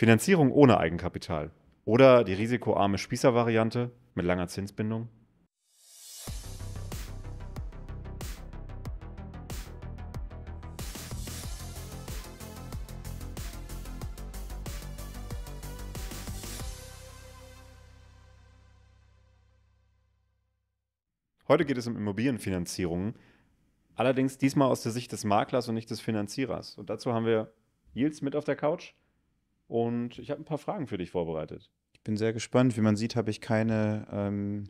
Finanzierung ohne Eigenkapital oder die risikoarme Spießer-Variante mit langer Zinsbindung. Heute geht es um Immobilienfinanzierungen, allerdings diesmal aus der Sicht des Maklers und nicht des Finanzierers. Und dazu haben wir Yields mit auf der Couch. Und ich habe ein paar Fragen für dich vorbereitet. Ich bin sehr gespannt. Wie man sieht, habe ich keine, ähm,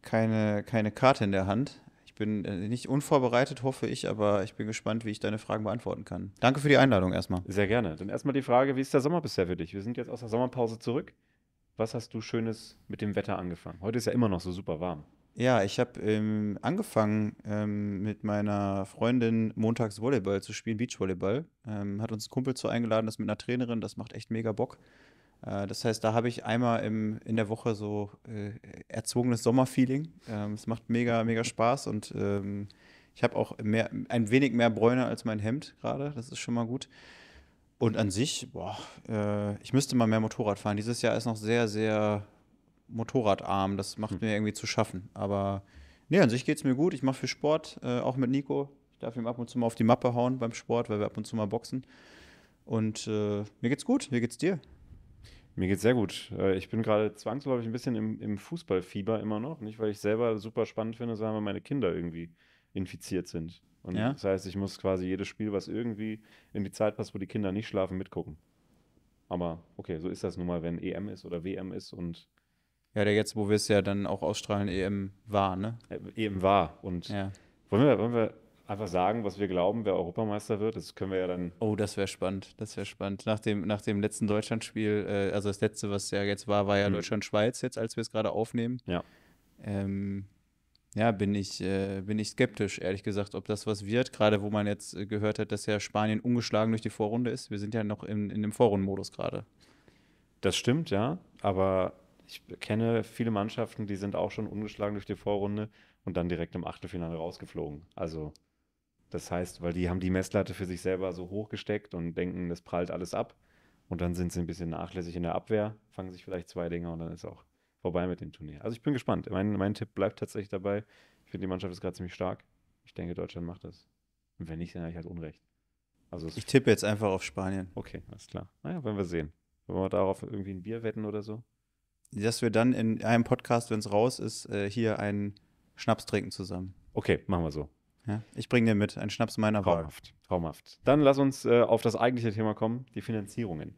keine, keine Karte in der Hand. Ich bin äh, nicht unvorbereitet, hoffe ich, aber ich bin gespannt, wie ich deine Fragen beantworten kann. Danke für die Einladung erstmal. Sehr gerne. Dann erstmal die Frage, wie ist der Sommer bisher für dich? Wir sind jetzt aus der Sommerpause zurück. Was hast du Schönes mit dem Wetter angefangen? Heute ist ja immer noch so super warm. Ja, ich habe ähm, angefangen ähm, mit meiner Freundin montags Volleyball zu spielen, Beachvolleyball. Ähm, hat uns ein Kumpel zu eingeladen, das mit einer Trainerin, das macht echt mega Bock. Äh, das heißt, da habe ich einmal im, in der Woche so äh, erzwungenes Sommerfeeling. Ähm, es macht mega, mega Spaß und ähm, ich habe auch mehr, ein wenig mehr Bräune als mein Hemd gerade, das ist schon mal gut. Und an sich, boah, äh, ich müsste mal mehr Motorrad fahren. Dieses Jahr ist noch sehr, sehr motorradarm. Das macht hm. mir irgendwie zu schaffen. Aber nee, an sich geht es mir gut. Ich mache viel Sport, äh, auch mit Nico. Ich darf ihm ab und zu mal auf die Mappe hauen beim Sport, weil wir ab und zu mal boxen. Und äh, mir geht's gut. Wie geht's dir? Mir geht's sehr gut. Äh, ich bin gerade zwangsläufig ein bisschen im, im, Fußballfieber immer noch. Nicht, weil ich selber super spannend finde, sondern weil meine Kinder irgendwie infiziert sind. Und ja? das heißt, ich muss quasi jedes Spiel, was irgendwie in die Zeit passt, wo die Kinder nicht schlafen, mitgucken. Aber okay, so ist das nun mal, wenn EM ist oder WM ist und ja, der jetzt, wo wir es ja dann auch ausstrahlen, EM war, ne? Äh, EM war. Und ja. wollen, wir, wollen wir einfach sagen, was wir glauben, wer Europameister wird? Das können wir ja dann. Oh, das wäre spannend. Das wäre spannend. Nach dem, nach dem letzten Deutschlandspiel, äh, also das letzte, was ja jetzt war, war ja mhm. Deutschland-Schweiz jetzt, als wir es gerade aufnehmen. Ja. Ähm, ja, bin ich, äh, bin ich skeptisch, ehrlich gesagt, ob das was wird. Gerade wo man jetzt äh, gehört hat, dass ja Spanien ungeschlagen durch die Vorrunde ist. Wir sind ja noch in, in dem Vorrundenmodus gerade. Das stimmt, ja. Aber ich kenne viele Mannschaften, die sind auch schon ungeschlagen durch die Vorrunde und dann direkt im Achtelfinale rausgeflogen. Also das heißt, weil die haben die Messlatte für sich selber so hoch gesteckt und denken, das prallt alles ab. Und dann sind sie ein bisschen nachlässig in der Abwehr, fangen sich vielleicht zwei Dinger und dann ist auch vorbei mit dem Turnier. Also ich bin gespannt. Mein, mein Tipp bleibt tatsächlich dabei. Ich finde, die Mannschaft ist gerade ziemlich stark. Ich denke, Deutschland macht das. Und wenn nicht, dann habe ich halt Unrecht. Also ich tippe jetzt einfach auf Spanien. Okay, alles klar. Naja, werden wir sehen. Wollen wir darauf irgendwie ein Bier wetten oder so? dass wir dann in einem Podcast, wenn es raus ist, äh, hier einen Schnaps trinken zusammen. Okay, machen wir so. Ja, ich bringe dir mit, einen Schnaps meiner Traumhaft, Wahl. Traumhaft. Dann lass uns äh, auf das eigentliche Thema kommen, die Finanzierungen.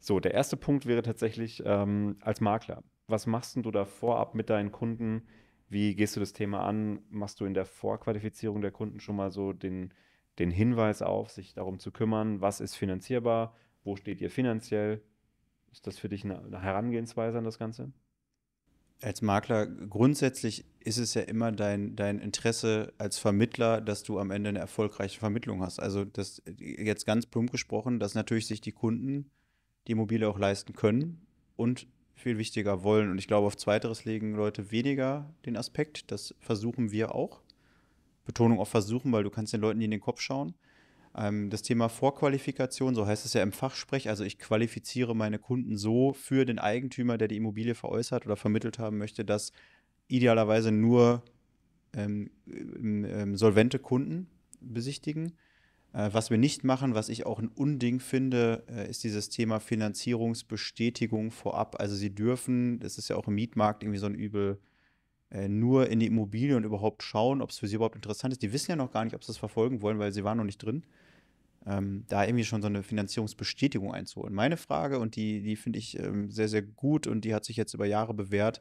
So, der erste Punkt wäre tatsächlich ähm, als Makler. Was machst du da vorab mit deinen Kunden? Wie gehst du das Thema an? Machst du in der Vorqualifizierung der Kunden schon mal so den, den Hinweis auf, sich darum zu kümmern, was ist finanzierbar, wo steht ihr finanziell, ist das für dich eine Herangehensweise an das Ganze? Als Makler grundsätzlich ist es ja immer dein, dein Interesse als Vermittler, dass du am Ende eine erfolgreiche Vermittlung hast. Also das jetzt ganz plump gesprochen, dass natürlich sich die Kunden die Immobilie auch leisten können und viel wichtiger wollen. Und ich glaube, auf zweiteres legen Leute weniger den Aspekt. Das versuchen wir auch. Betonung auf versuchen, weil du kannst den Leuten nie in den Kopf schauen. Ähm, das Thema Vorqualifikation, so heißt es ja im Fachsprech, also ich qualifiziere meine Kunden so für den Eigentümer, der die Immobilie veräußert oder vermittelt haben möchte, dass idealerweise nur ähm, ähm, ähm, solvente Kunden besichtigen. Äh, was wir nicht machen, was ich auch ein Unding finde, äh, ist dieses Thema Finanzierungsbestätigung vorab. Also Sie dürfen, das ist ja auch im Mietmarkt irgendwie so ein Übel, äh, nur in die Immobilie und überhaupt schauen, ob es für sie überhaupt interessant ist. Die wissen ja noch gar nicht, ob sie das verfolgen wollen, weil sie waren noch nicht drin ähm, da irgendwie schon so eine Finanzierungsbestätigung einzuholen. Meine Frage, und die, die finde ich ähm, sehr, sehr gut und die hat sich jetzt über Jahre bewährt,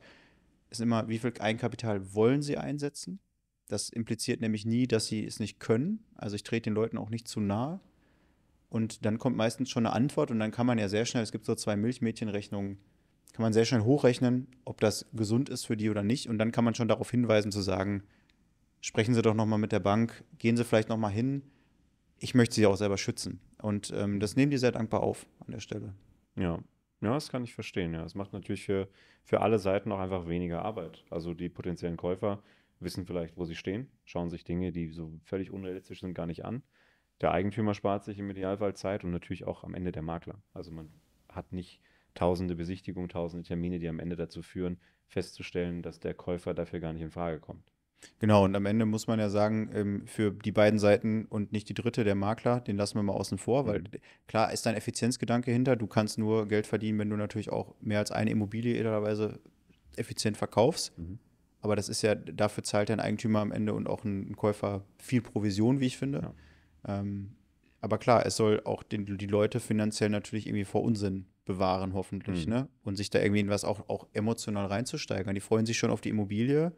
ist immer, wie viel Eigenkapital wollen Sie einsetzen? Das impliziert nämlich nie, dass Sie es nicht können. Also ich trete den Leuten auch nicht zu nahe. Und dann kommt meistens schon eine Antwort und dann kann man ja sehr schnell, es gibt so zwei Milchmädchenrechnungen, kann man sehr schnell hochrechnen, ob das gesund ist für die oder nicht. Und dann kann man schon darauf hinweisen zu sagen, sprechen Sie doch nochmal mit der Bank, gehen Sie vielleicht nochmal hin, ich möchte sie auch selber schützen. Und ähm, das nehmen die sehr dankbar auf an der Stelle. Ja. Ja, das kann ich verstehen. Ja, es macht natürlich für, für alle Seiten auch einfach weniger Arbeit. Also die potenziellen Käufer wissen vielleicht, wo sie stehen, schauen sich Dinge, die so völlig unrealistisch sind, gar nicht an. Der Eigentümer spart sich im Idealfall Zeit und natürlich auch am Ende der Makler. Also man hat nicht tausende Besichtigungen, tausende Termine, die am Ende dazu führen, festzustellen, dass der Käufer dafür gar nicht in Frage kommt. Genau, und am Ende muss man ja sagen, ähm, für die beiden Seiten und nicht die dritte, der Makler, den lassen wir mal außen vor, weil mhm. klar ist ein Effizienzgedanke hinter. Du kannst nur Geld verdienen, wenn du natürlich auch mehr als eine Immobilie idealerweise effizient verkaufst. Mhm. Aber das ist ja, dafür zahlt ja ein Eigentümer am Ende und auch ein Käufer viel Provision, wie ich finde. Ja. Ähm, aber klar, es soll auch den, die Leute finanziell natürlich irgendwie vor Unsinn bewahren, hoffentlich. Mhm. Ne? Und sich da irgendwie in was auch, auch emotional reinzusteigern. Die freuen sich schon auf die Immobilie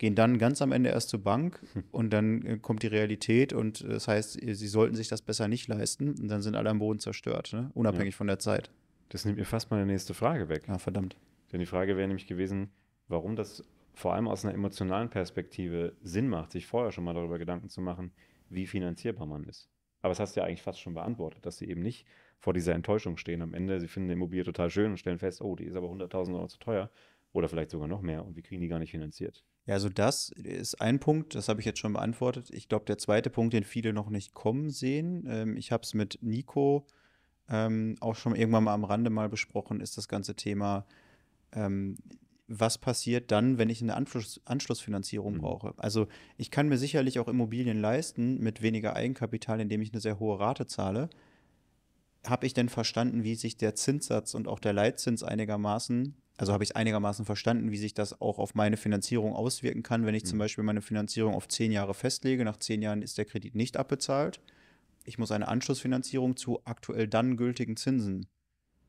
gehen dann ganz am Ende erst zur Bank und dann äh, kommt die Realität und äh, das heißt, äh, sie sollten sich das besser nicht leisten und dann sind alle am Boden zerstört, ne? unabhängig ja. von der Zeit. Das nimmt mir fast meine nächste Frage weg. Ja, verdammt. Denn die Frage wäre nämlich gewesen, warum das vor allem aus einer emotionalen Perspektive Sinn macht, sich vorher schon mal darüber Gedanken zu machen, wie finanzierbar man ist. Aber das hast du ja eigentlich fast schon beantwortet, dass sie eben nicht vor dieser Enttäuschung stehen am Ende. Sie finden die Immobilie total schön und stellen fest, oh, die ist aber 100.000 Euro zu teuer oder vielleicht sogar noch mehr und wir kriegen die gar nicht finanziert. Ja, also das ist ein Punkt, das habe ich jetzt schon beantwortet. Ich glaube, der zweite Punkt, den viele noch nicht kommen sehen, ähm, ich habe es mit Nico ähm, auch schon irgendwann mal am Rande mal besprochen, ist das ganze Thema, ähm, was passiert dann, wenn ich eine Anschluss Anschlussfinanzierung mhm. brauche. Also ich kann mir sicherlich auch Immobilien leisten mit weniger Eigenkapital, indem ich eine sehr hohe Rate zahle. Habe ich denn verstanden, wie sich der Zinssatz und auch der Leitzins einigermaßen also habe ich es einigermaßen verstanden, wie sich das auch auf meine Finanzierung auswirken kann, wenn ich mhm. zum Beispiel meine Finanzierung auf zehn Jahre festlege. Nach zehn Jahren ist der Kredit nicht abbezahlt. Ich muss eine Anschlussfinanzierung zu aktuell dann gültigen Zinsen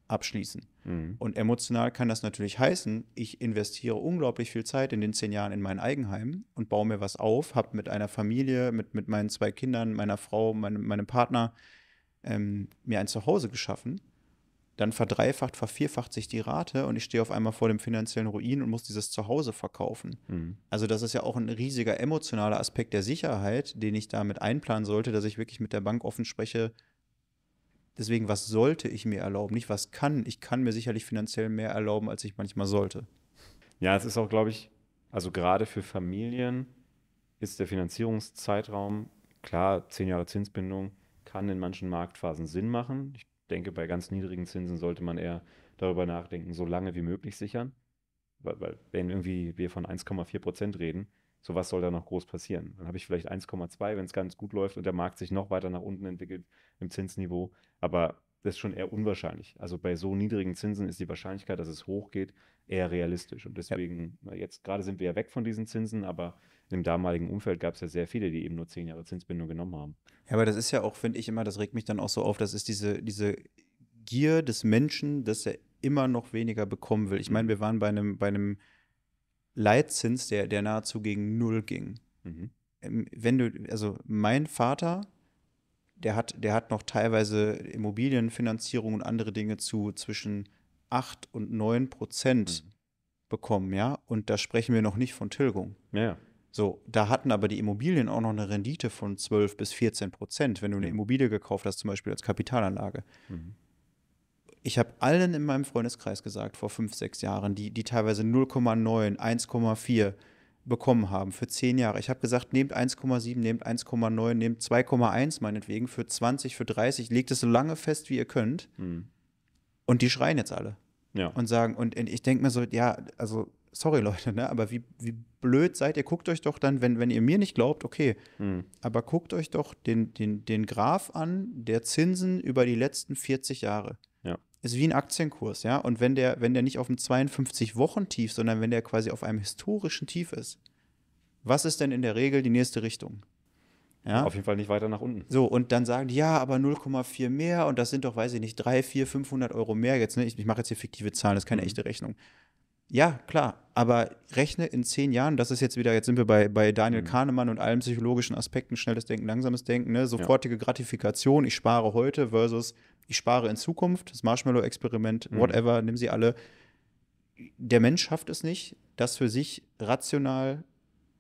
abschließen. Mhm. Und emotional kann das natürlich heißen, ich investiere unglaublich viel Zeit in den zehn Jahren in mein Eigenheim und baue mir was auf, habe mit einer Familie, mit, mit meinen zwei Kindern, meiner Frau, meinem, meinem Partner ähm, mir ein Zuhause geschaffen dann verdreifacht, vervierfacht sich die Rate und ich stehe auf einmal vor dem finanziellen Ruin und muss dieses Zuhause verkaufen. Mhm. Also das ist ja auch ein riesiger emotionaler Aspekt der Sicherheit, den ich damit einplanen sollte, dass ich wirklich mit der Bank offen spreche. Deswegen, was sollte ich mir erlauben? Nicht, was kann. Ich kann mir sicherlich finanziell mehr erlauben, als ich manchmal sollte. Ja, es ist auch, glaube ich, also gerade für Familien ist der Finanzierungszeitraum, klar, zehn Jahre Zinsbindung kann in manchen Marktphasen Sinn machen. Ich denke, bei ganz niedrigen Zinsen sollte man eher darüber nachdenken, so lange wie möglich sichern. Weil, weil wenn irgendwie wir von 1,4 Prozent reden, so was soll da noch groß passieren? Dann habe ich vielleicht 1,2, wenn es ganz gut läuft und der Markt sich noch weiter nach unten entwickelt im Zinsniveau. Aber das ist schon eher unwahrscheinlich. Also bei so niedrigen Zinsen ist die Wahrscheinlichkeit, dass es hochgeht, eher realistisch. Und deswegen, ja. jetzt gerade sind wir ja weg von diesen Zinsen, aber im damaligen Umfeld gab es ja sehr viele, die eben nur zehn Jahre Zinsbindung genommen haben. Ja, aber das ist ja auch, finde ich immer, das regt mich dann auch so auf, das ist diese, diese Gier des Menschen, dass er immer noch weniger bekommen will. Ich mhm. meine, wir waren bei einem, bei einem Leitzins, der, der nahezu gegen Null ging. Mhm. Ähm, wenn du, also mein Vater der hat, der hat noch teilweise Immobilienfinanzierung und andere Dinge zu zwischen 8 und 9 Prozent mhm. bekommen, ja. Und da sprechen wir noch nicht von Tilgung. Ja, So, da hatten aber die Immobilien auch noch eine Rendite von 12 bis 14 Prozent, wenn du eine Immobilie gekauft hast, zum Beispiel als Kapitalanlage. Mhm. Ich habe allen in meinem Freundeskreis gesagt, vor fünf, sechs Jahren, die, die teilweise 0,9, 1,4, bekommen haben für zehn Jahre. Ich habe gesagt, nehmt 1,7, nehmt 1,9, nehmt 2,1 meinetwegen für 20, für 30, legt es so lange fest, wie ihr könnt. Mhm. Und die schreien jetzt alle. Ja. Und sagen, und ich denke mir so, ja, also sorry Leute, ne, aber wie, wie blöd seid ihr? Guckt euch doch dann, wenn, wenn ihr mir nicht glaubt, okay, mhm. aber guckt euch doch den, den, den Graph an, der Zinsen über die letzten 40 Jahre ist wie ein Aktienkurs, ja. Und wenn der, wenn der nicht auf einem 52-Wochen-Tief, sondern wenn der quasi auf einem historischen Tief ist, was ist denn in der Regel die nächste Richtung? Ja? Auf jeden Fall nicht weiter nach unten. So, und dann sagen die, ja, aber 0,4 mehr und das sind doch, weiß ich nicht, 3, 4, 500 Euro mehr jetzt. Ne? Ich, ich mache jetzt hier fiktive Zahlen, das ist keine mhm. echte Rechnung. Ja, klar. Aber rechne in zehn Jahren, das ist jetzt wieder, jetzt sind wir bei, bei Daniel mhm. Kahnemann und allen psychologischen Aspekten, schnelles Denken, langsames Denken, ne? sofortige ja. Gratifikation, ich spare heute versus ich spare in Zukunft, das Marshmallow-Experiment, mhm. whatever, nimm sie alle. Der Mensch schafft es nicht, das für sich rational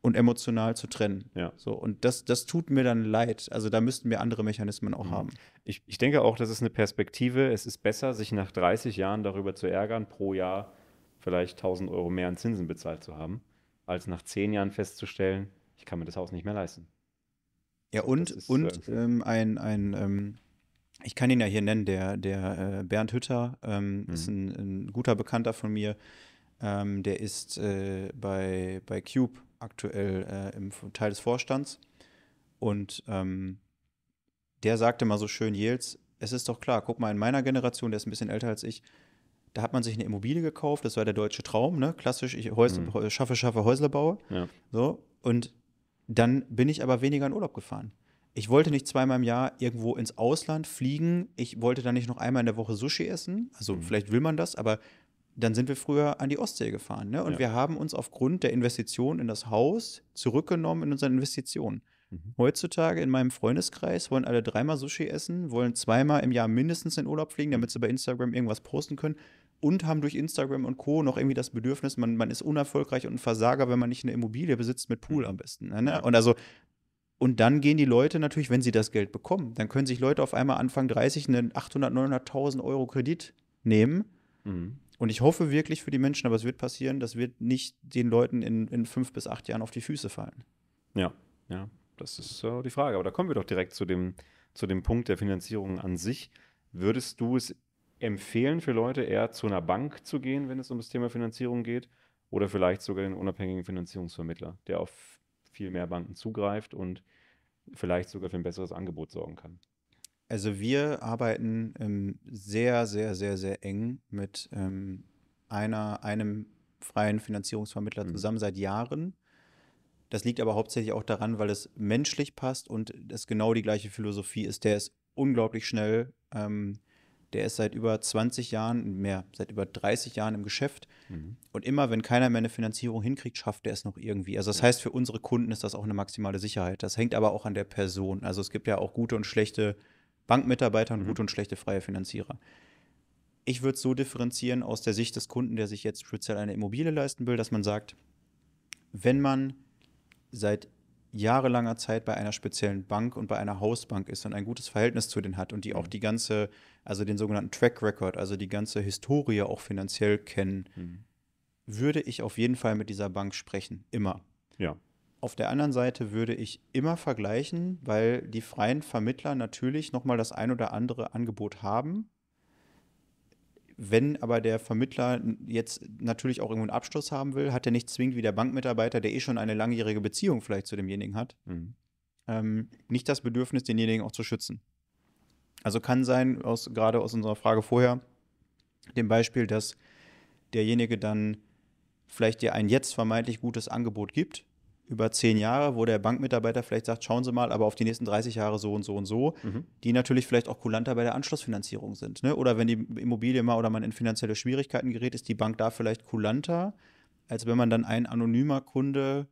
und emotional zu trennen. Ja. So, und das, das tut mir dann leid. Also da müssten wir andere Mechanismen auch mhm. haben. Ich, ich denke auch, das ist eine Perspektive. Es ist besser, sich nach 30 Jahren darüber zu ärgern pro Jahr, vielleicht 1000 Euro mehr an Zinsen bezahlt zu haben, als nach zehn Jahren festzustellen, ich kann mir das Haus nicht mehr leisten. Ja, und, ist, und ähm, ähm, ein, ein ähm, ich kann ihn ja hier nennen, der, der äh, Bernd Hütter ähm, mhm. ist ein, ein, guter Bekannter von mir. Ähm, der ist äh, bei, bei Cube aktuell äh, im Teil des Vorstands. Und ähm, der sagte mal so schön, Jels, es ist doch klar, guck mal, in meiner Generation, der ist ein bisschen älter als ich, da hat man sich eine Immobilie gekauft, das war der deutsche Traum, ne? klassisch, ich Häusle, mhm. schaffe, schaffe, Häusle baue. Ja. So, und dann bin ich aber weniger in Urlaub gefahren. Ich wollte nicht zweimal im Jahr irgendwo ins Ausland fliegen. Ich wollte dann nicht noch einmal in der Woche Sushi essen. Also mhm. vielleicht will man das, aber dann sind wir früher an die Ostsee gefahren. Ne? Und ja. wir haben uns aufgrund der Investition in das Haus zurückgenommen in unseren Investitionen. Mhm. Heutzutage in meinem Freundeskreis wollen alle dreimal Sushi essen, wollen zweimal im Jahr mindestens in Urlaub fliegen, damit sie bei Instagram irgendwas posten können und haben durch Instagram und Co. noch irgendwie das Bedürfnis, man, man ist unerfolgreich und ein Versager, wenn man nicht eine Immobilie besitzt mit Pool mhm. am besten. Ne? Und also und dann gehen die Leute natürlich, wenn sie das Geld bekommen, dann können sich Leute auf einmal Anfang 30 einen 800, 900.000 Euro Kredit nehmen. Mhm. Und ich hoffe wirklich für die Menschen, aber es wird passieren, das wird nicht den Leuten in, in fünf bis acht Jahren auf die Füße fallen. Ja, ja, das ist äh, die Frage. Aber da kommen wir doch direkt zu dem, zu dem Punkt der Finanzierung an sich. Würdest du es empfehlen für Leute, eher zu einer Bank zu gehen, wenn es um das Thema Finanzierung geht, oder vielleicht sogar den unabhängigen Finanzierungsvermittler, der auf viel mehr Banken zugreift und vielleicht sogar für ein besseres Angebot sorgen kann. Also wir arbeiten ähm, sehr, sehr, sehr, sehr eng mit ähm, einer, einem freien Finanzierungsvermittler mhm. zusammen seit Jahren. Das liegt aber hauptsächlich auch daran, weil es menschlich passt und es genau die gleiche Philosophie ist. Der ist unglaublich schnell. Ähm, der ist seit über 20 Jahren, mehr, seit über 30 Jahren im Geschäft. Mhm. Und immer, wenn keiner mehr eine Finanzierung hinkriegt, schafft er es noch irgendwie. Also das ja. heißt, für unsere Kunden ist das auch eine maximale Sicherheit. Das hängt aber auch an der Person. Also es gibt ja auch gute und schlechte Bankmitarbeiter und mhm. gute und schlechte freie Finanzierer. Ich würde es so differenzieren aus der Sicht des Kunden, der sich jetzt speziell eine Immobilie leisten will, dass man sagt, wenn man seit jahrelanger Zeit bei einer speziellen Bank und bei einer Hausbank ist und ein gutes Verhältnis zu denen hat und die auch mhm. die ganze, also den sogenannten Track Record, also die ganze Historie auch finanziell kennen, mhm. würde ich auf jeden Fall mit dieser Bank sprechen. Immer. Ja. Auf der anderen Seite würde ich immer vergleichen, weil die freien Vermittler natürlich nochmal das ein oder andere Angebot haben, wenn aber der Vermittler jetzt natürlich auch irgendwo einen Abschluss haben will, hat er nicht zwingend wie der Bankmitarbeiter, der eh schon eine langjährige Beziehung vielleicht zu demjenigen hat, mhm. ähm, nicht das Bedürfnis, denjenigen auch zu schützen. Also kann sein, aus, gerade aus unserer Frage vorher, dem Beispiel, dass derjenige dann vielleicht dir ein jetzt vermeintlich gutes Angebot gibt, über zehn Jahre, wo der Bankmitarbeiter vielleicht sagt, schauen Sie mal, aber auf die nächsten 30 Jahre so und so und so, mhm. die natürlich vielleicht auch kulanter bei der Anschlussfinanzierung sind. Ne? Oder wenn die Immobilie mal oder man in finanzielle Schwierigkeiten gerät, ist die Bank da vielleicht kulanter, als wenn man dann ein anonymer Kunde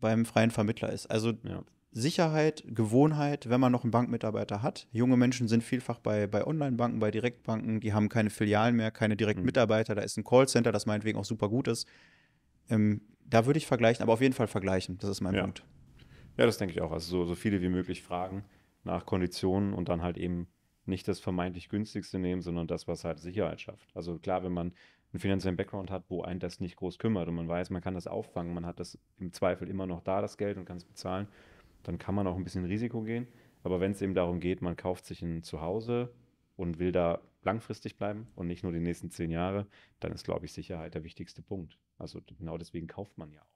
beim freien Vermittler ist. Also ja. Sicherheit, Gewohnheit, wenn man noch einen Bankmitarbeiter hat. Junge Menschen sind vielfach bei, bei Online-Banken, bei Direktbanken, die haben keine Filialen mehr, keine direkten Mitarbeiter, da ist ein Callcenter, das meinetwegen auch super gut ist. Ähm, da würde ich vergleichen, aber auf jeden Fall vergleichen. Das ist mein ja. Punkt. Ja, das denke ich auch. Also so, so viele wie möglich fragen nach Konditionen und dann halt eben nicht das vermeintlich günstigste nehmen, sondern das, was halt Sicherheit schafft. Also klar, wenn man einen finanziellen Background hat, wo einen das nicht groß kümmert und man weiß, man kann das auffangen, man hat das im Zweifel immer noch da, das Geld und kann es bezahlen, dann kann man auch ein bisschen Risiko gehen. Aber wenn es eben darum geht, man kauft sich ein Zuhause und will da langfristig bleiben und nicht nur die nächsten zehn Jahre, dann ist, glaube ich, Sicherheit der wichtigste Punkt. Also genau deswegen kauft man ja auch.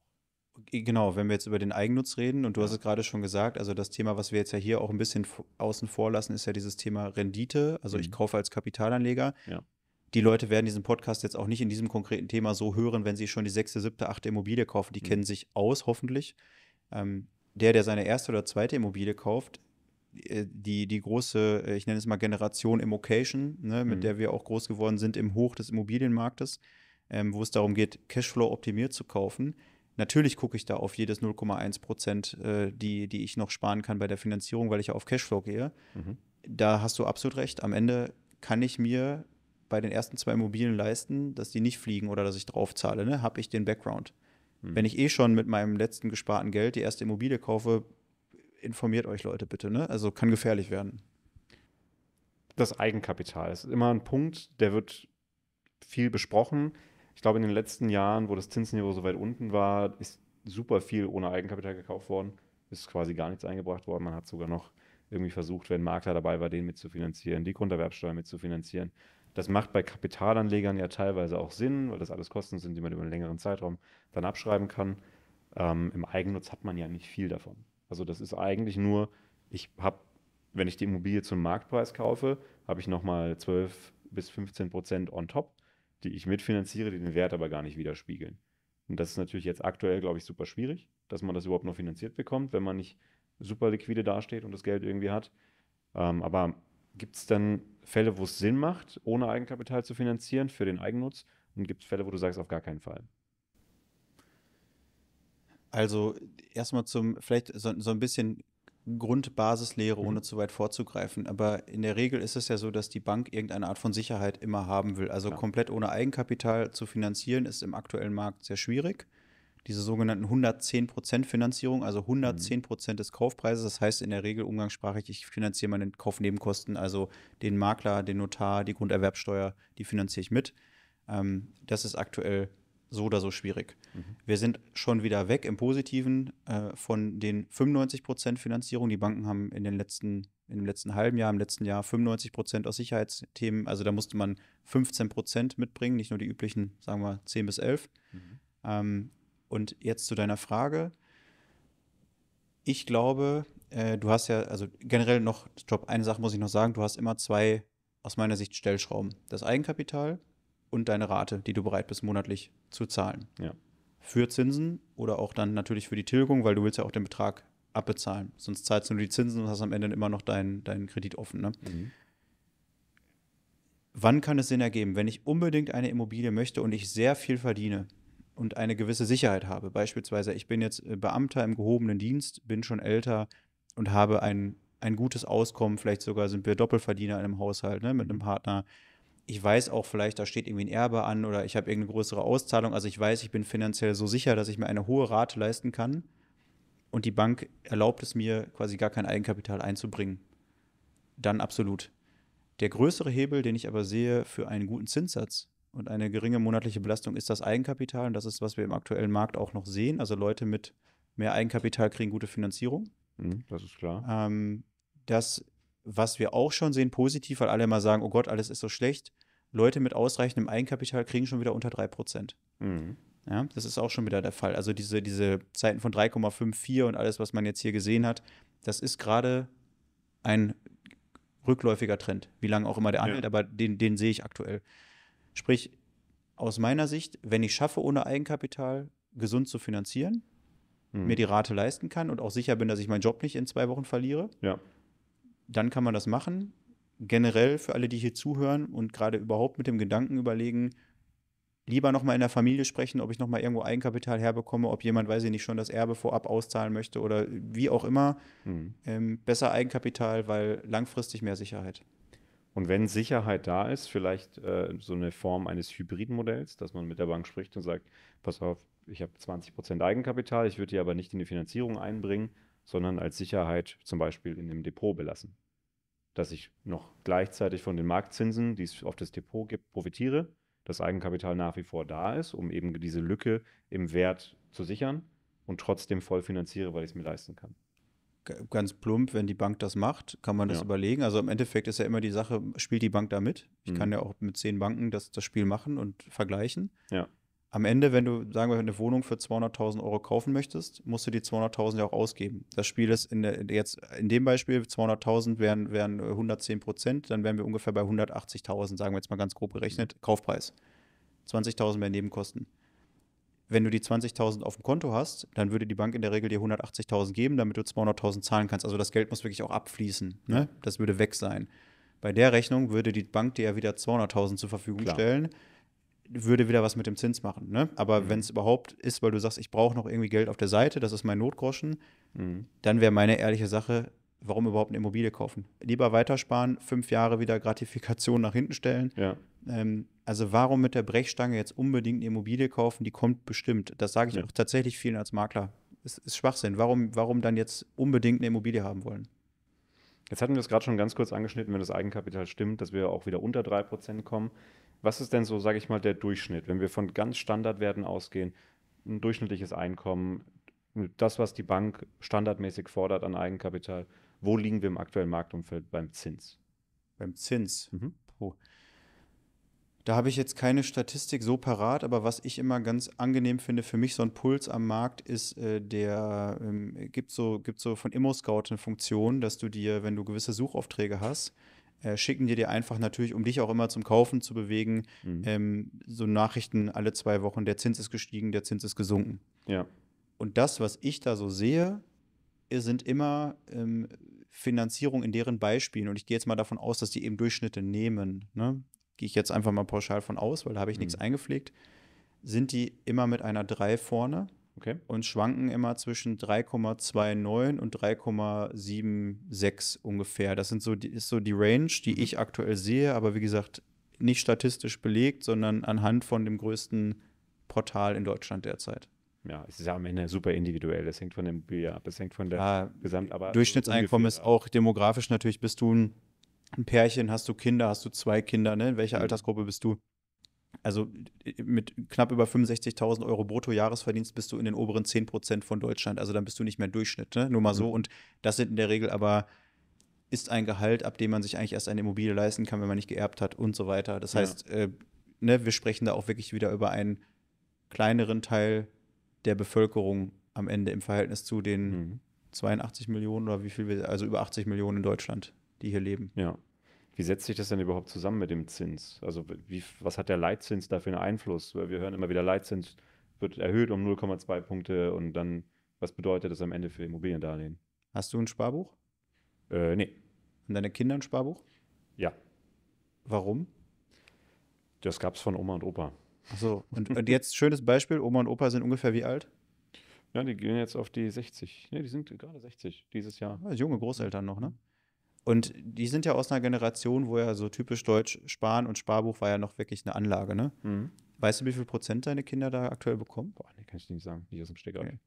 Genau, wenn wir jetzt über den Eigennutz reden, und du hast es gerade schon gesagt, also das Thema, was wir jetzt ja hier auch ein bisschen außen vor lassen, ist ja dieses Thema Rendite. Also mhm. ich kaufe als Kapitalanleger. Ja. Die Leute werden diesen Podcast jetzt auch nicht in diesem konkreten Thema so hören, wenn sie schon die sechste, siebte, achte Immobilie kaufen. Die mhm. kennen sich aus, hoffentlich. Ähm, der, der seine erste oder zweite Immobilie kauft, äh, die, die große, äh, ich nenne es mal Generation Immocation, ne, mit mhm. der wir auch groß geworden sind im Hoch des Immobilienmarktes, ähm, wo es darum geht, Cashflow optimiert zu kaufen. Natürlich gucke ich da auf jedes 0,1 Prozent, äh, die, die ich noch sparen kann bei der Finanzierung, weil ich ja auf Cashflow gehe. Mhm. Da hast du absolut recht. Am Ende kann ich mir bei den ersten zwei Immobilien leisten, dass die nicht fliegen oder dass ich drauf zahle. Ne? Habe ich den Background. Mhm. Wenn ich eh schon mit meinem letzten gesparten Geld die erste Immobilie kaufe, informiert euch Leute bitte. Ne? Also kann gefährlich werden. Das Eigenkapital ist immer ein Punkt, der wird viel besprochen ich glaube, in den letzten Jahren, wo das Zinsniveau so weit unten war, ist super viel ohne Eigenkapital gekauft worden. Ist quasi gar nichts eingebracht worden. Man hat sogar noch irgendwie versucht, wenn Makler dabei war, den mitzufinanzieren, die Grunderwerbsteuer mitzufinanzieren. Das macht bei Kapitalanlegern ja teilweise auch Sinn, weil das alles Kosten sind, die man über einen längeren Zeitraum dann abschreiben kann. Ähm, Im Eigennutz hat man ja nicht viel davon. Also das ist eigentlich nur, ich habe, wenn ich die Immobilie zum Marktpreis kaufe, habe ich nochmal 12 bis 15 Prozent on top die ich mitfinanziere, die den Wert aber gar nicht widerspiegeln. Und das ist natürlich jetzt aktuell, glaube ich, super schwierig, dass man das überhaupt noch finanziert bekommt, wenn man nicht super liquide dasteht und das Geld irgendwie hat. Ähm, aber gibt es dann Fälle, wo es Sinn macht, ohne Eigenkapital zu finanzieren für den Eigennutz? Und gibt es Fälle, wo du sagst, auf gar keinen Fall? Also erstmal zum, vielleicht so, so ein bisschen Grundbasislehre, ohne mhm. zu weit vorzugreifen. Aber in der Regel ist es ja so, dass die Bank irgendeine Art von Sicherheit immer haben will. Also ja. komplett ohne Eigenkapital zu finanzieren, ist im aktuellen Markt sehr schwierig. Diese sogenannten 110% Finanzierung, also 110% mhm. des Kaufpreises, das heißt in der Regel umgangssprachlich, ich finanziere meine Kaufnebenkosten, also den Makler, den Notar, die Grunderwerbsteuer, die finanziere ich mit. Ähm, das ist aktuell so oder so schwierig. Mhm. Wir sind schon wieder weg im Positiven äh, von den 95 Prozent Finanzierung. Die Banken haben in den letzten, im letzten halben Jahr, im letzten Jahr 95 Prozent aus Sicherheitsthemen. Also da musste man 15 Prozent mitbringen, nicht nur die üblichen, sagen wir 10 bis 11. Mhm. Ähm, und jetzt zu deiner Frage. Ich glaube, äh, du hast ja, also generell noch, Job, eine Sache muss ich noch sagen, du hast immer zwei, aus meiner Sicht, Stellschrauben. Das Eigenkapital und deine Rate, die du bereit bist, monatlich zu zahlen. Ja. Für Zinsen oder auch dann natürlich für die Tilgung, weil du willst ja auch den Betrag abbezahlen. Sonst zahlst du nur die Zinsen und hast am Ende immer noch deinen, deinen Kredit offen. Ne? Mhm. Wann kann es Sinn ergeben, wenn ich unbedingt eine Immobilie möchte und ich sehr viel verdiene und eine gewisse Sicherheit habe? Beispielsweise, ich bin jetzt äh, Beamter im gehobenen Dienst, bin schon älter und habe ein, ein gutes Auskommen, vielleicht sogar sind wir Doppelverdiener in einem Haushalt ne, mit einem Partner ich weiß auch vielleicht, da steht irgendwie ein Erbe an oder ich habe irgendeine größere Auszahlung. Also ich weiß, ich bin finanziell so sicher, dass ich mir eine hohe Rate leisten kann. Und die Bank erlaubt es mir, quasi gar kein Eigenkapital einzubringen. Dann absolut. Der größere Hebel, den ich aber sehe für einen guten Zinssatz und eine geringe monatliche Belastung, ist das Eigenkapital. Und das ist, was wir im aktuellen Markt auch noch sehen. Also Leute mit mehr Eigenkapital kriegen gute Finanzierung. Mhm, das ist klar. Ähm, das was wir auch schon sehen, positiv, weil alle immer sagen, oh Gott, alles ist so schlecht. Leute mit ausreichendem Eigenkapital kriegen schon wieder unter 3%. Mhm. Ja, das ist auch schon wieder der Fall. Also diese, diese Zeiten von 3,54 und alles, was man jetzt hier gesehen hat, das ist gerade ein rückläufiger Trend, wie lange auch immer der anhält, ja. aber den, den sehe ich aktuell. Sprich, aus meiner Sicht, wenn ich schaffe, ohne Eigenkapital gesund zu finanzieren, mhm. mir die Rate leisten kann und auch sicher bin, dass ich meinen Job nicht in zwei Wochen verliere, ja. dann kann man das machen generell für alle, die hier zuhören und gerade überhaupt mit dem Gedanken überlegen, lieber nochmal in der Familie sprechen, ob ich nochmal irgendwo Eigenkapital herbekomme, ob jemand, weiß ich nicht, schon das Erbe vorab auszahlen möchte oder wie auch immer. Mhm. Ähm, besser Eigenkapital, weil langfristig mehr Sicherheit. Und wenn Sicherheit da ist, vielleicht äh, so eine Form eines Hybridmodells, dass man mit der Bank spricht und sagt, pass auf, ich habe 20% Eigenkapital, ich würde die aber nicht in die Finanzierung einbringen, sondern als Sicherheit zum Beispiel in dem Depot belassen dass ich noch gleichzeitig von den Marktzinsen, die es auf das Depot gibt, profitiere, das Eigenkapital nach wie vor da ist, um eben diese Lücke im Wert zu sichern und trotzdem voll finanziere, weil ich es mir leisten kann ganz plump, wenn die Bank das macht, kann man das ja. überlegen. Also im Endeffekt ist ja immer die Sache, spielt die Bank da mit? Ich mhm. kann ja auch mit zehn Banken das, das Spiel machen und vergleichen. Ja am Ende, wenn du, sagen wir, eine Wohnung für 200.000 Euro kaufen möchtest, musst du die 200.000 ja auch ausgeben. Das Spiel ist in jetzt in dem Beispiel 200.000 wären, wären 110 Prozent, dann wären wir ungefähr bei 180.000, sagen wir jetzt mal ganz grob gerechnet, mhm. Kaufpreis. 20.000 mehr Nebenkosten. Wenn du die 20.000 auf dem Konto hast, dann würde die Bank in der Regel dir 180.000 geben, damit du 200.000 zahlen kannst. Also das Geld muss wirklich auch abfließen. Ne? Das würde weg sein. Bei der Rechnung würde die Bank dir ja wieder 200.000 zur Verfügung Klar. stellen würde wieder was mit dem Zins machen. Ne? Aber mhm. wenn es überhaupt ist, weil du sagst, ich brauche noch irgendwie Geld auf der Seite, das ist mein Notgroschen, mhm. dann wäre meine ehrliche Sache, warum überhaupt eine Immobilie kaufen? Lieber weitersparen, fünf Jahre wieder Gratifikation nach hinten stellen. Ja. Ähm, also warum mit der Brechstange jetzt unbedingt eine Immobilie kaufen? Die kommt bestimmt. Das sage ich ja. auch tatsächlich vielen als Makler. Es ist Schwachsinn. Warum, warum dann jetzt unbedingt eine Immobilie haben wollen? Jetzt hatten wir es gerade schon ganz kurz angeschnitten, wenn das Eigenkapital stimmt, dass wir auch wieder unter 3% kommen. Was ist denn so, sage ich mal, der Durchschnitt, wenn wir von ganz Standardwerten ausgehen, ein durchschnittliches Einkommen, das, was die Bank standardmäßig fordert an Eigenkapital, wo liegen wir im aktuellen Marktumfeld beim Zins? Beim Zins? Mhm. Oh. Da habe ich jetzt keine Statistik so parat, aber was ich immer ganz angenehm finde, für mich so ein Puls am Markt ist, äh, der ähm, gibt, so, gibt so von ImmoScout eine Funktion, dass du dir, wenn du gewisse Suchaufträge hast, äh, schicken die dir einfach natürlich, um dich auch immer zum Kaufen zu bewegen, mhm. ähm, so Nachrichten alle zwei Wochen, der Zins ist gestiegen, der Zins ist gesunken. Ja. Und das, was ich da so sehe, äh, sind immer ähm, Finanzierung in deren Beispielen. Und ich gehe jetzt mal davon aus, dass die eben Durchschnitte nehmen. Ne? gehe ich jetzt einfach mal pauschal von aus, weil da habe ich mhm. nichts eingepflegt, sind die immer mit einer 3 vorne okay. und schwanken immer zwischen 3,29 und 3,76 ungefähr. Das sind so die, ist so die Range, die mhm. ich aktuell sehe, aber wie gesagt, nicht statistisch belegt, sondern anhand von dem größten Portal in Deutschland derzeit ja, es ist ja am Ende super individuell. Das hängt von dem Bier ab, das hängt von der ja, Gesamt. Aber Durchschnittseinkommen ist auch demografisch natürlich. Bist du ein ein Pärchen, hast du Kinder, hast du zwei Kinder, ne? in welcher mhm. Altersgruppe bist du? Also äh, mit knapp über 65.000 Euro Brutto-Jahresverdienst bist du in den oberen 10 von Deutschland. Also dann bist du nicht mehr im Durchschnitt, ne? nur mal mhm. so. Und das sind in der Regel aber ist ein Gehalt, ab dem man sich eigentlich erst eine Immobilie leisten kann, wenn man nicht geerbt hat und so weiter. Das ja. heißt, äh, ne, wir sprechen da auch wirklich wieder über einen kleineren Teil der Bevölkerung am Ende im Verhältnis zu den mhm. 82 Millionen oder wie viel wir, also über 80 Millionen in Deutschland die hier leben. Ja. Wie setzt sich das denn überhaupt zusammen mit dem Zins? Also wie, was hat der Leitzins da für einen Einfluss? Weil wir hören immer wieder, Leitzins wird erhöht um 0,2 Punkte und dann, was bedeutet das am Ende für Immobiliendarlehen? Hast du ein Sparbuch? Äh, nee. Und deine Kinder ein Sparbuch? Ja. Warum? Das gab es von Oma und Opa. Ach so, und, und, jetzt schönes Beispiel, Oma und Opa sind ungefähr wie alt? Ja, die gehen jetzt auf die 60. Ne, die sind gerade 60 dieses Jahr. Ja, ah, junge Großeltern noch, ne? Und die sind ja aus einer Generation, wo ja so typisch deutsch Sparen und Sparbuch war ja noch wirklich eine Anlage, ne? Mhm. Weißt du, wie viel Prozent deine Kinder da aktuell bekommen? Boah, nee, kann ich nicht sagen. Nicht aus dem Stegreif. Okay.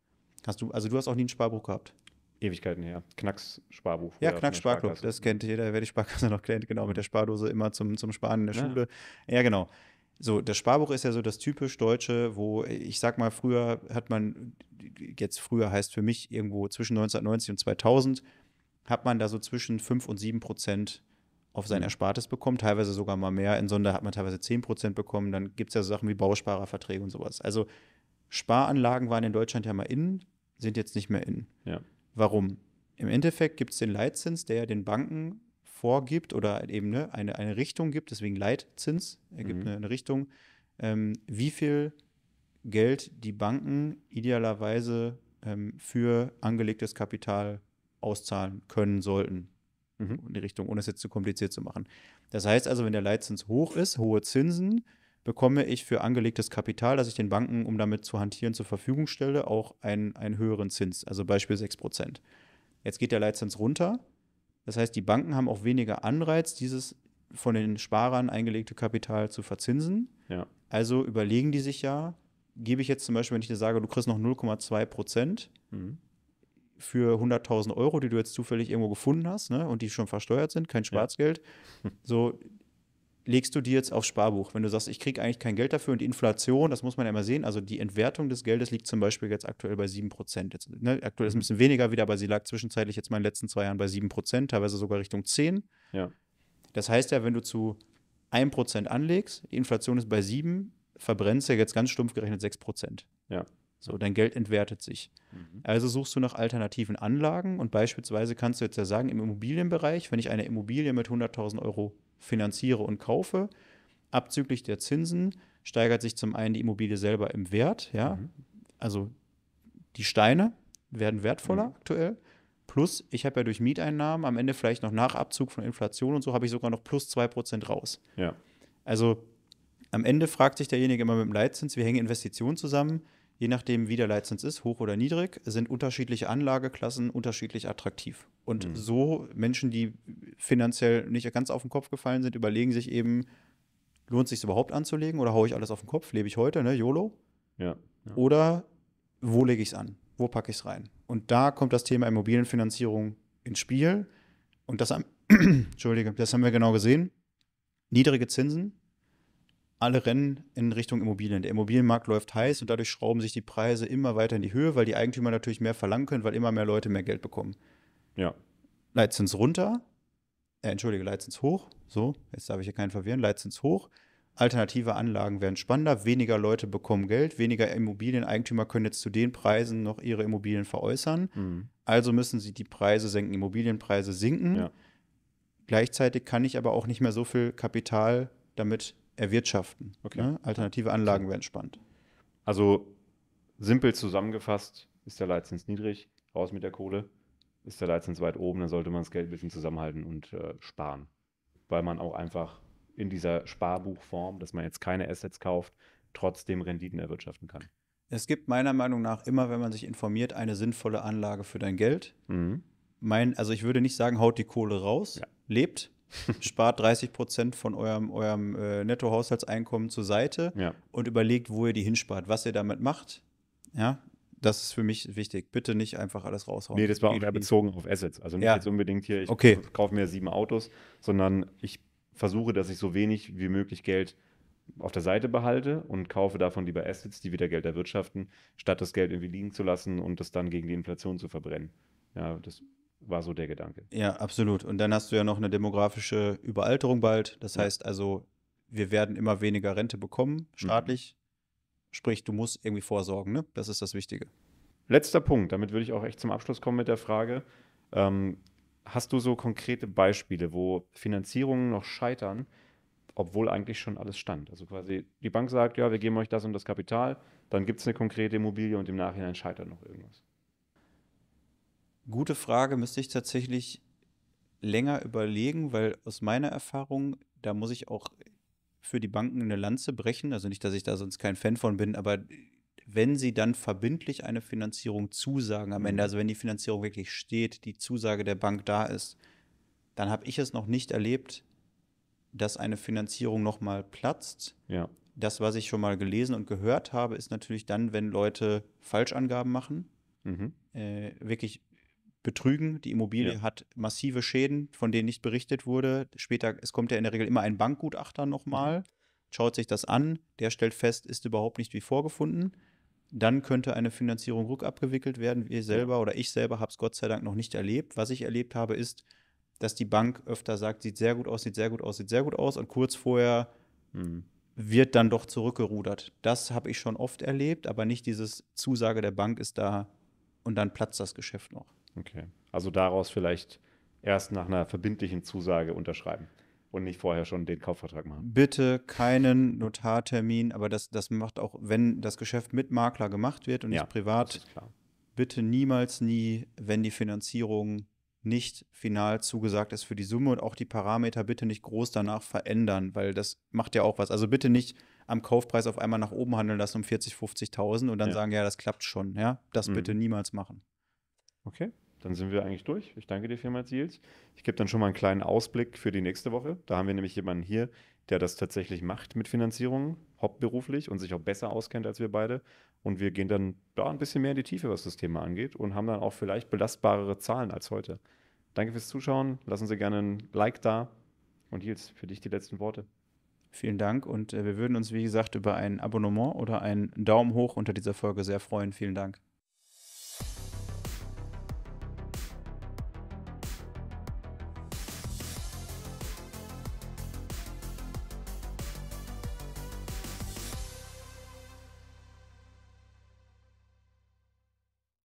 Hast du, also du hast auch nie ein Sparbuch gehabt? Ewigkeiten her. Knacks-Sparbuch. Ja, Knacks-Sparclub. Das kennt jeder, wer die Sparkasse noch kennt. Genau, mit der Spardose immer zum, zum Sparen in der ja. Schule. Ja, genau. So, das Sparbuch ist ja so das typisch Deutsche, wo ich sag mal, früher hat man, jetzt früher heißt für mich irgendwo zwischen 1990 und 2000, hat man da so zwischen 5 und 7 Prozent auf sein mhm. Erspartes bekommen, teilweise sogar mal mehr. In Sonder hat man teilweise 10 Prozent bekommen. Dann gibt es ja so Sachen wie Bausparerverträge und sowas. Also Sparanlagen waren in Deutschland ja mal in, sind jetzt nicht mehr in. Ja. Warum? Im Endeffekt gibt es den Leitzins, der ja den Banken vorgibt oder eben ne, eine, eine Richtung gibt, deswegen Leitzins, er gibt mhm. eine, eine, Richtung, ähm, wie viel Geld die Banken idealerweise ähm, für angelegtes Kapital auszahlen können sollten mhm. in die Richtung, ohne es jetzt zu kompliziert zu machen. Das heißt also, wenn der Leitzins hoch ist, hohe Zinsen, bekomme ich für angelegtes Kapital, das ich den Banken, um damit zu hantieren, zur Verfügung stelle, auch einen, einen höheren Zins, also beispielsweise 6%. Jetzt geht der Leitzins runter. Das heißt, die Banken haben auch weniger Anreiz, dieses von den Sparern eingelegte Kapital zu verzinsen. Ja. Also überlegen die sich ja, gebe ich jetzt zum Beispiel, wenn ich dir sage, du kriegst noch 0,2 Prozent, mhm für 100.000 Euro, die du jetzt zufällig irgendwo gefunden hast ne, und die schon versteuert sind, kein Schwarzgeld, ja. Hm. so legst du die jetzt aufs Sparbuch. Wenn du sagst, ich kriege eigentlich kein Geld dafür und die Inflation, das muss man ja immer sehen, also die Entwertung des Geldes liegt zum Beispiel jetzt aktuell bei 7%. Jetzt, ne, aktuell ist es ein hm. bisschen weniger wieder, aber sie lag zwischenzeitlich jetzt mal in den letzten zwei Jahren bei 7%, teilweise sogar Richtung 10%. Ja. Das heißt ja, wenn du zu 1% anlegst, die Inflation ist bei 7%, verbrennst du ja jetzt ganz stumpf gerechnet 6%. Ja. So, dein Geld entwertet sich. Mhm. Also suchst du nach alternativen Anlagen und beispielsweise kannst du jetzt ja sagen, im Immobilienbereich, wenn ich eine Immobilie mit 100.000 Euro finanziere und kaufe, abzüglich der Zinsen steigert sich zum einen die Immobilie selber im Wert, ja, mhm. also die Steine werden wertvoller mhm. aktuell. Plus, ich habe ja durch Mieteinnahmen am Ende vielleicht noch nach Abzug von Inflation und so habe ich sogar noch plus 2% raus. Ja. Also am Ende fragt sich derjenige immer mit dem Leitzins, wir hängen Investitionen zusammen Je nachdem, wie der Leitzins ist, hoch oder niedrig, sind unterschiedliche Anlageklassen unterschiedlich attraktiv. Und mhm. so Menschen, die finanziell nicht ganz auf den Kopf gefallen sind, überlegen sich eben, lohnt es sich überhaupt anzulegen oder haue ich alles auf den Kopf? Lebe ich heute, ne? YOLO? Ja. ja. Oder wo lege ich es an? Wo packe ich es rein? Und da kommt das Thema Immobilienfinanzierung ins Spiel. Und das, Entschuldige, das haben wir genau gesehen. Niedrige Zinsen alle rennen in Richtung Immobilien. Der Immobilienmarkt läuft heiß und dadurch schrauben sich die Preise immer weiter in die Höhe, weil die Eigentümer natürlich mehr verlangen können, weil immer mehr Leute mehr Geld bekommen. Ja. Leitzins runter, äh, entschuldige, Leitzins hoch, so, jetzt darf ich hier keinen verwirren, Leitzins hoch. Alternative Anlagen werden spannender, weniger Leute bekommen Geld, weniger Immobilieneigentümer können jetzt zu den Preisen noch ihre Immobilien veräußern. Mhm. Also müssen sie die Preise senken, Immobilienpreise sinken. Ja. Gleichzeitig kann ich aber auch nicht mehr so viel Kapital damit erwirtschaften. Ne? Okay. Ne? Alternative Anlagen okay. werden spannend. Also simpel zusammengefasst, ist der Leitzins niedrig, raus mit der Kohle. Ist der Leitzins weit oben, dann sollte man das Geld ein bisschen zusammenhalten und äh, sparen. Weil man auch einfach in dieser Sparbuchform, dass man jetzt keine Assets kauft, trotzdem Renditen erwirtschaften kann. Es gibt meiner Meinung nach immer, wenn man sich informiert, eine sinnvolle Anlage für dein Geld. Mhm. Mein, also ich würde nicht sagen, haut die Kohle raus, ja. lebt, spart 30 Prozent von eurem, eurem äh, Nettohaushaltseinkommen zur Seite ja. und überlegt, wo ihr die hinspart, was ihr damit macht. Ja, das ist für mich wichtig. Bitte nicht einfach alles raushauen. Nee, das war auch bezogen auf Assets. Also nicht ja. jetzt unbedingt hier, ich okay. kaufe mir sieben Autos, sondern ich versuche, dass ich so wenig wie möglich Geld auf der Seite behalte und kaufe davon lieber Assets, die wieder Geld erwirtschaften, statt das Geld irgendwie liegen zu lassen und das dann gegen die Inflation zu verbrennen. Ja, das war so der Gedanke. Ja, absolut. Und dann hast du ja noch eine demografische Überalterung bald. Das ja. heißt also, wir werden immer weniger Rente bekommen, mhm. staatlich. Mhm. Sprich, du musst irgendwie vorsorgen, ne? Das ist das Wichtige. Letzter Punkt, damit würde ich auch echt zum Abschluss kommen mit der Frage. Ähm, hast du so konkrete Beispiele, wo Finanzierungen noch scheitern, obwohl eigentlich schon alles stand? Also quasi die Bank sagt, ja, wir geben euch das und das Kapital, dann gibt es eine konkrete Immobilie und im Nachhinein scheitert noch irgendwas. Gute Frage, müsste ich tatsächlich länger überlegen, weil aus meiner Erfahrung, da muss ich auch für die Banken eine Lanze brechen. Also nicht, dass ich da sonst kein Fan von bin, aber wenn sie dann verbindlich eine Finanzierung zusagen am Ende, mhm. also wenn die Finanzierung wirklich steht, die Zusage der Bank da ist, dann habe ich es noch nicht erlebt, dass eine Finanzierung nochmal platzt. Ja. Das, was ich schon mal gelesen und gehört habe, ist natürlich dann, wenn Leute Falschangaben machen, mhm. äh, wirklich betrügen. Die Immobilie ja. hat massive Schäden, von denen nicht berichtet wurde. Später, es kommt ja in der Regel immer ein Bankgutachter nochmal, mhm. schaut sich das an, der stellt fest, ist überhaupt nicht wie vorgefunden. Dann könnte eine Finanzierung rückabgewickelt werden. Wir selber oder ich selber habe es Gott sei Dank noch nicht erlebt. Was ich erlebt habe, ist, dass die Bank öfter sagt, sieht sehr gut aus, sieht sehr gut aus, sieht sehr gut aus und kurz vorher mhm. wird dann doch zurückgerudert. Das habe ich schon oft erlebt, aber nicht dieses Zusage der Bank ist da und dann platzt das Geschäft noch. Okay. Also daraus vielleicht erst nach einer verbindlichen Zusage unterschreiben und nicht vorher schon den Kaufvertrag machen. Bitte keinen Notartermin, aber das, das macht auch, wenn das Geschäft mit Makler gemacht wird und ja, nicht privat, bitte niemals nie, wenn die Finanzierung nicht final zugesagt ist für die Summe und auch die Parameter bitte nicht groß danach verändern, weil das macht ja auch was. Also bitte nicht am Kaufpreis auf einmal nach oben handeln lassen um 40, 50.000 und dann ja. sagen, ja, das klappt schon. Ja, das mhm. bitte niemals machen. Okay dann sind wir eigentlich durch. Ich danke dir vielmals, Nils. Ich gebe dann schon mal einen kleinen Ausblick für die nächste Woche. Da haben wir nämlich jemanden hier, der das tatsächlich macht mit Finanzierung, hauptberuflich und sich auch besser auskennt als wir beide. Und wir gehen dann da ein bisschen mehr in die Tiefe, was das Thema angeht und haben dann auch vielleicht belastbarere Zahlen als heute. Danke fürs Zuschauen. Lassen Sie gerne ein Like da. Und Nils, für dich die letzten Worte. Vielen Dank und äh, wir würden uns, wie gesagt, über ein Abonnement oder einen Daumen hoch unter dieser Folge sehr freuen. Vielen Dank.